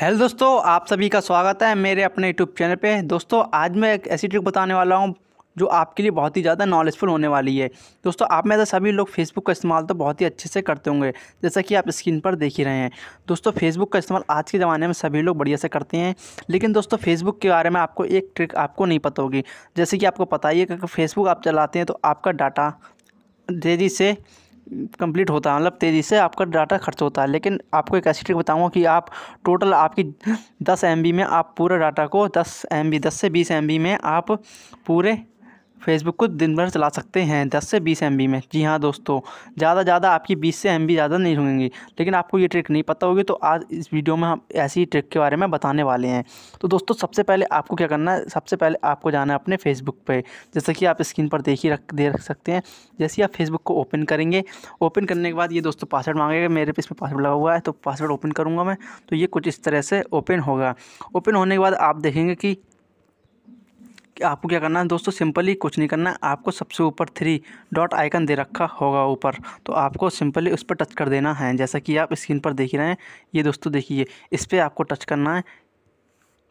hello दोस्तों आप सभी का स्वागत है मेरे अपने यूट्यूब चैनल पे दोस्तों आज मैं एक ऐसी ट्रिक बताने वाला हूँ जो आपके लिए बहुत ही ज़्यादा नॉलेजफुल होने वाली है दोस्तों आप में से सभी लोग फेसबुक का इस्तेमाल तो बहुत ही अच्छे से करते होंगे जैसा कि आप स्क्रीन पर देख ही रहे हैं दोस्तों फेसबुक का इस्तेमाल आज के ज़माने में सभी लोग बढ़िया से करते हैं लेकिन दोस्तों फेसबुक के बारे में आपको एक ट्रिक आपको नहीं पता होगी जैसे कि आपको पता ही है कि फेसबुक आप चलाते हैं तो आपका डाटा तेज़ी से कंप्लीट होता है मतलब तेज़ी से आपका डाटा खर्च होता है लेकिन आपको एक ऐसी ट्रिक बताऊँगा कि आप टोटल आपकी दस एम में आप पूरा डाटा को दस एम बी दस से बीस एम में आप पूरे फेसबुक को दिन भर चला सकते हैं दस से बीस एम में जी हाँ दोस्तों ज़्यादा ज़्यादा आपकी बीस से एम ज़्यादा नहीं होंगी लेकिन आपको ये ट्रिक नहीं पता होगी तो आज इस वीडियो में हम ऐसी ट्रिक के बारे में बताने वाले हैं तो दोस्तों सबसे पहले आपको क्या करना है सबसे पहले आपको जाना है अपने फेसबुक पर जैसे कि आप स्क्रीन पर देख ही रख दे रख सकते हैं जैसे ही आप फेसबुक को ओपन करेंगे ओपन करने के बाद ये दोस्तों पासवर्ड मांगेगा मेरे पे इसमें पासवर्ड लगा हुआ है तो पासवर्ड ओपन करूँगा मैं तो ये कुछ इस तरह से ओपन होगा ओपन होने के बाद आप देखेंगे कि आपको क्या करना है दोस्तों सिंपली कुछ नहीं करना है आपको सबसे ऊपर थ्री डॉट आइकन दे रखा होगा ऊपर तो आपको सिंपली उस पर टच कर देना है जैसा कि आप स्क्रीन पर देख रहे हैं ये दोस्तों देखिए इस पर आपको टच करना है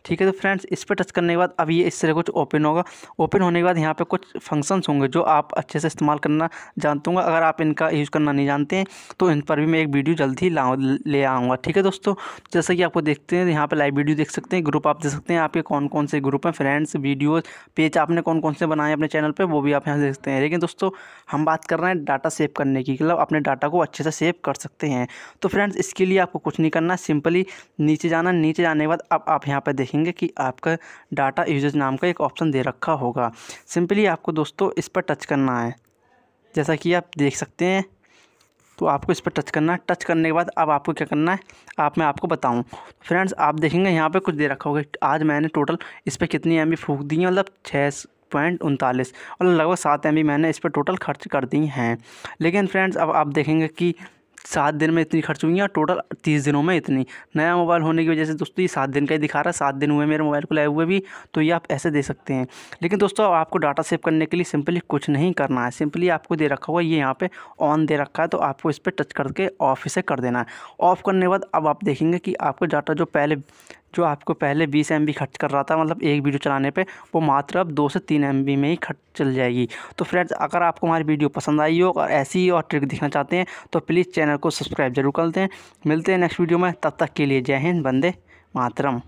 ठीक है तो फ्रेंड्स इस पर टच करने के बाद अब ये इस तरह कुछ ओपन होगा ओपन होने के बाद यहाँ पे कुछ फंक्शंस होंगे जो आप अच्छे से इस्तेमाल करना जानते होंगे अगर आप इनका यूज़ करना नहीं जानते हैं तो इन पर भी मैं एक वीडियो जल्द ही ला ले आऊँगा ठीक है दोस्तों जैसा कि आपको देखते हैं यहाँ पर लाइव वीडियो देख सकते हैं ग्रुप आप देख सकते हैं आपके कौन कौन से ग्रुप हैं फ्रेंड्स वीडियोज़ पेज आपने कौन कौन से बनाए अपने चैनल पर वो भी आप यहाँ देख सकते हैं लेकिन दोस्तों हम बात कर रहे हैं डाटा सेव करने की मतलब अपने डाटा को अच्छे से सेव कर सकते हैं तो फ्रेंड्स इसके लिए आपको कुछ नहीं करना सिंपली नीचे जाना नीचे जाने के बाद अब आप यहाँ पर देखें देखेंगे कि आपका डाटा यूजेज नाम का एक ऑप्शन दे रखा होगा सिंपली आपको दोस्तों इस पर टच करना है जैसा कि आप देख सकते हैं तो आपको इस पर टच करना है टच करने के बाद अब आपको क्या करना है आप मैं आपको बताऊं फ्रेंड्स आप देखेंगे यहाँ पे कुछ दे रखा होगा आज मैंने टोटल इस पर कितनी एम फूक दी है मतलब छः पॉइंट उनतालीस और लगभग सात एम मैंने इस पर टोटल खर्च कर दी हैं लेकिन फ्रेंड्स अब आप देखेंगे कि सात दिन में इतनी खर्च हुई है टोटल तीस दिनों में इतनी नया मोबाइल होने की वजह से दोस्तों ये सात दिन का ही दिखा रहा है सात दिन हुए मेरे मोबाइल को लाए हुए भी तो ये आप ऐसे दे सकते हैं लेकिन दोस्तों आपको डाटा सेव करने के लिए सिंपली कुछ नहीं करना है सिंपली आपको दे रखा हुआ ये यहाँ पर ऑन दे रखा है तो आपको इस पर टच करके ऑफ इसे कर देना है ऑफ़ करने के बाद अब आप देखेंगे कि आपका डाटा जो पहले जो आपको पहले बीस एम खर्च कर रहा था मतलब एक वीडियो चलाने पर वो मात्र अब दो से तीन एम में ही खर्च चल जाएगी तो फ्रेंड्स अगर आपको हमारी वीडियो पसंद आई हो और ऐसी और ट्रिक दिखना चाहते हैं तो प्लीज़ चैनल को सब्सक्राइब जरूर कर दें मिलते हैं नेक्स्ट वीडियो में तब तक के लिए जय हिंद बंदे मातरम